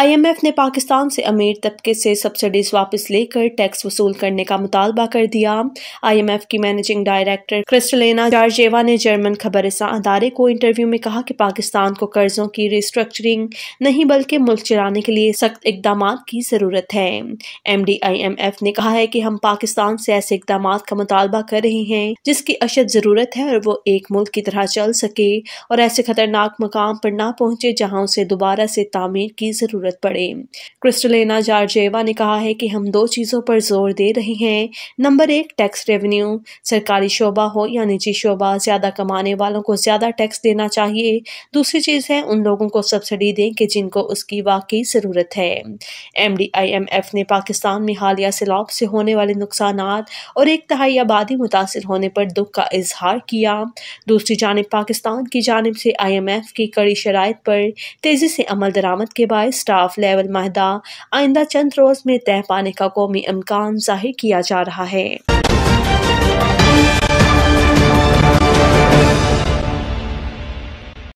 IMF ने पाकिस्तान से अमीर तबके से सब्सिडीज वापस लेकर टैक्स वसूल करने का मुतालबा कर दिया आईएमएफ की मैनेजिंग डायरेक्टर क्रिस्टलेना जारजेवा ने जर्मन खबर अदारे को इंटरव्यू में कहा कि पाकिस्तान को कर्जों की रिस्ट्रक्चरिंग नहीं बल्कि मुल्क चलाने के लिए सख्त इकदाम की ज़रूरत है एम ने कहा है कि हम पाकिस्तान से ऐसे इकदाम का मुतालबा कर रहे हैं जिसकी अशद ज़रूरत है और वो एक मुल्क की तरह चल सके और ऐसे खतरनाक मकाम पर ना पहुंचे जहाँ उसे दोबारा से तामीर की ज़रूरत जरूरत पड़े क्रिस्टलेना जारजेवा ने कहा है कि हम दो चीज़ों पर जोर दे रहे हैं नंबर एक टैक्स रेवेन्यू सरकारी शोबा हो या निजी शोबा ज़्यादा कमाने वालों को ज़्यादा टैक्स देना चाहिए दूसरी चीज़ है उन लोगों को सब्सिडी दें कि जिनको उसकी वाकई ज़रूरत है एम ने पाकिस्तान में हालिया सैलाब से होने वाले नुकसान और एक तहाई आबादी मुतासर होने पर दुख का इजहार किया दूसरी जानब पाकिस्तान की जानब से आई एम एफ की कड़ी शराइ पर तेज़ी से अमल दरामद के बायस स्टार इशराफ लेवल माहदा आइंदा चंद रोज़ में तय पाने का कौमी इम्कान जाहिर किया जा रहा है